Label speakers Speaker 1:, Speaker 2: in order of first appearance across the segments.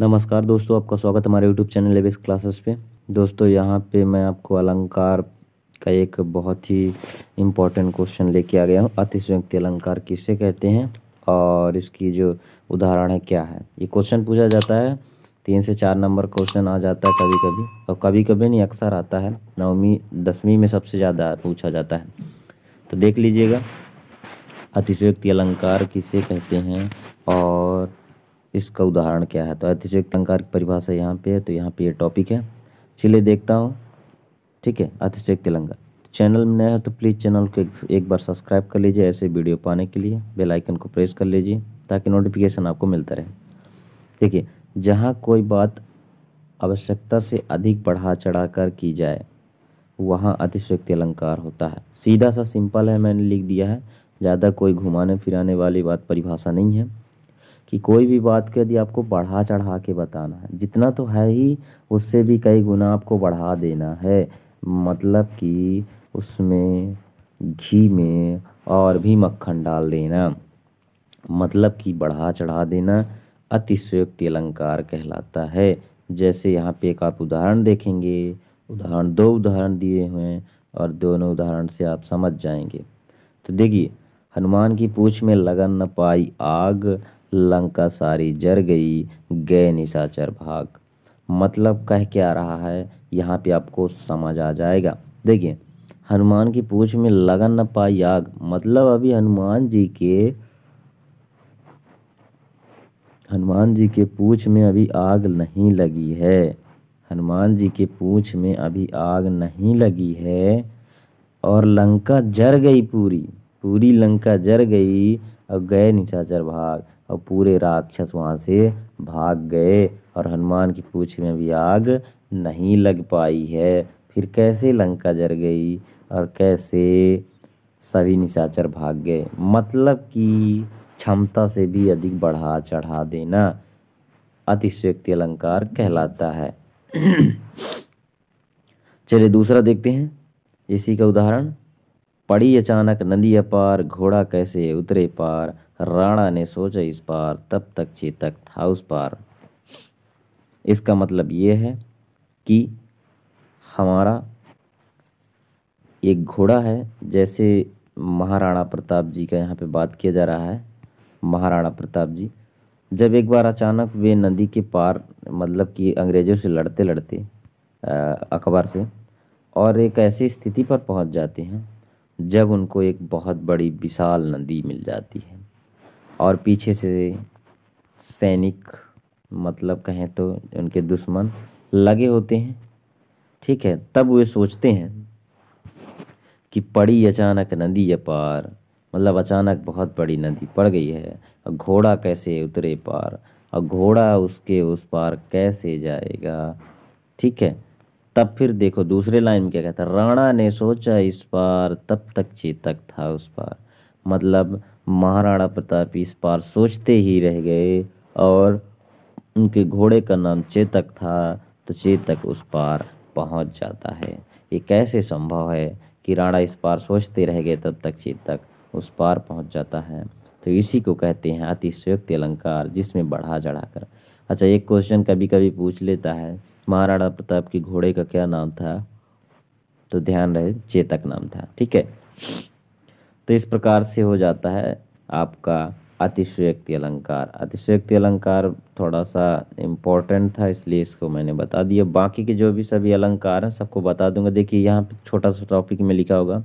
Speaker 1: नमस्कार दोस्तों आपका स्वागत हमारे यूट्यूब चैनल लेवेस क्लासेस पे दोस्तों यहाँ पे मैं आपको अलंकार का एक बहुत ही इम्पोर्टेंट क्वेश्चन लेके आ गया हूँ अतिशयोक्ति अलंकार किसे कहते हैं और इसकी जो उदाहरण है क्या है ये क्वेश्चन पूछा जाता है तीन से चार नंबर क्वेश्चन आ जाता है कभी कभी और कभी कभी नहीं अक्सर आता है नौवीं दसवीं में सबसे ज़्यादा पूछा जाता है तो देख लीजिएगा अतिशयोक्ति अलंकार किसे कहते हैं और इसका उदाहरण क्या है तो अतिशयोक्त अलंकार की परिभाषा यहाँ पे है तो यहाँ पे ये यह टॉपिक है चलिए देखता हूँ ठीक है अतिशयोक्त अलंकार चैनल में नया है तो प्लीज़ चैनल को एक, बार सब्सक्राइब कर लीजिए ऐसे वीडियो पाने के लिए बेल आइकन को प्रेस कर लीजिए ताकि नोटिफिकेशन आपको मिलता रहे देखिए जहाँ कोई बात आवश्यकता से अधिक बढ़ा चढ़ा कर की जाए वहाँ अतिशयोक्ति अलंकार होता है सीधा सा सिंपल है मैंने लिख दिया है ज़्यादा कोई घुमाने फिराने वाली बात परिभाषा नहीं है कि कोई भी बात को यदि आपको बढ़ा चढ़ा के बताना है जितना तो है ही उससे भी कई गुना आपको बढ़ा देना है मतलब कि उसमें घी में और भी मक्खन डाल देना मतलब कि बढ़ा चढ़ा देना अतिशयोक्ति अलंकार कहलाता है जैसे यहाँ पे एक आप उदाहरण देखेंगे उदाहरण दो उदाहरण दिए हुए हैं और दोनों उदाहरण से आप समझ जाएंगे तो देखिए हनुमान की पूछ में लगन न पाई आग लंका सारी जर गई गए निशाचर भाग मतलब कह क्या रहा है यहाँ पे आपको समझ आ जाएगा देखिए हनुमान की पूछ में लगन न पाई आग मतलब अभी हनुमान जी के हनुमान जी के पूछ में अभी आग नहीं लगी है हनुमान जी के पूछ में अभी आग नहीं लगी है और लंका जर गई पूरी पूरी लंका जर गई और गए निशाचर भाग और पूरे राक्षस वहाँ से भाग गए और हनुमान की पूछ में भी आग नहीं लग पाई है फिर कैसे लंका जर गई और कैसे सभी निशाचर भाग गए मतलब कि क्षमता से भी अधिक बढ़ा चढ़ा देना अतिशयोक्ति अलंकार कहलाता है चलिए दूसरा देखते हैं इसी का उदाहरण पड़ी अचानक नदी अपार घोड़ा कैसे उतरे पार राणा ने सोचा इस पार तब तक चेतक था उस पार इसका मतलब ये है कि हमारा एक घोड़ा है जैसे महाराणा प्रताप जी का यहाँ पे बात किया जा रहा है महाराणा प्रताप जी जब एक बार अचानक वे नदी के पार मतलब कि अंग्रेज़ों से लड़ते लड़ते अकबर से और एक ऐसी स्थिति पर पहुँच जाते हैं जब उनको एक बहुत बड़ी विशाल नदी मिल जाती है और पीछे से सैनिक मतलब कहें तो उनके दुश्मन लगे होते हैं ठीक है तब वे सोचते हैं कि पड़ी अचानक नदी अपार मतलब अचानक बहुत बड़ी नदी पड़ गई है और घोड़ा कैसे उतरे पार और घोड़ा उसके उस पार कैसे जाएगा ठीक है तब फिर देखो दूसरे लाइन में क्या कहता है राणा ने सोचा इस पार तब तक चेतक था उस पार मतलब महाराणा प्रताप इस पार सोचते ही रह गए और उनके घोड़े का नाम चेतक था तो चेतक उस पार पहुंच जाता है ये कैसे संभव है कि राणा इस पार सोचते रह गए तब तक चेतक उस पार पहुंच जाता है तो इसी को कहते हैं अतिशयोक्ति अलंकार जिसमें बढ़ा चढ़ा अच्छा एक क्वेश्चन कभी कभी पूछ लेता है महाराणा प्रताप के घोड़े का क्या नाम था तो ध्यान रहे चेतक नाम था ठीक है तो इस प्रकार से हो जाता है आपका अतिशयक्ति अलंकार अतिशयक्ति अलंकार थोड़ा सा इम्पोर्टेंट था इसलिए इसको मैंने बता दिया बाकी के जो भी सभी अलंकार हैं सबको बता दूंगा देखिए यहाँ पे छोटा सा टॉपिक में लिखा होगा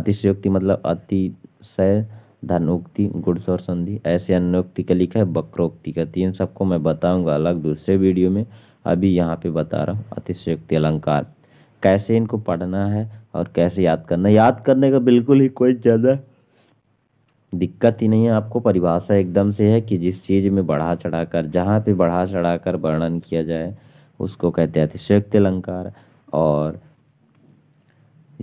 Speaker 1: अतिशयोक्ति मतलब अतिशय धानोक्ति गुड़सौर संधि ऐसे अन्योक्ति का लिखा है वक्रोक्ति का तीन सबको मैं बताऊंगा अलग दूसरे वीडियो में अभी यहाँ पे बता रहा हूँ अतिशयोक्ति अलंकार कैसे इनको पढ़ना है और कैसे याद करना याद करने का बिल्कुल ही कोई ज़्यादा दिक्कत ही नहीं है आपको परिभाषा एकदम से है कि जिस चीज़ में बढ़ा चढ़ा कर जहाँ पर बढ़ा चढ़ा वर्णन किया जाए उसको कहते हैं अतिशयोक्ति अलंकार और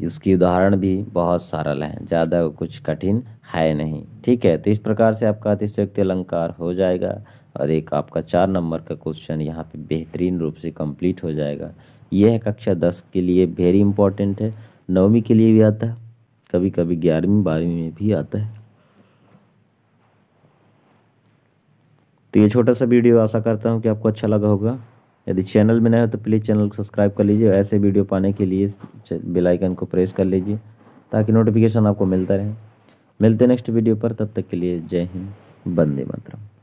Speaker 1: इसकी उदाहरण भी बहुत सरल हैं ज़्यादा कुछ कठिन है नहीं ठीक है तो इस प्रकार से आपका अतिशयोक्ति अलंकार हो जाएगा और एक आपका चार नंबर का क्वेश्चन यहाँ पे बेहतरीन रूप से कंप्लीट हो जाएगा यह कक्षा दस के लिए वेरी इंपॉर्टेंट है नौवीं के लिए भी आता है कभी कभी ग्यारहवीं बारहवीं में भी आता है तो ये छोटा सा वीडियो आशा करता हूँ कि आपको अच्छा लगा होगा यदि चैनल में नए हो तो प्लीज़ चैनल को सब्सक्राइब कर लीजिए ऐसे वीडियो पाने के लिए बेल आइकन को प्रेस कर लीजिए ताकि नोटिफिकेशन आपको मिलता रहे मिलते नेक्स्ट वीडियो पर तब तक के लिए जय हिंद बंदे मातरम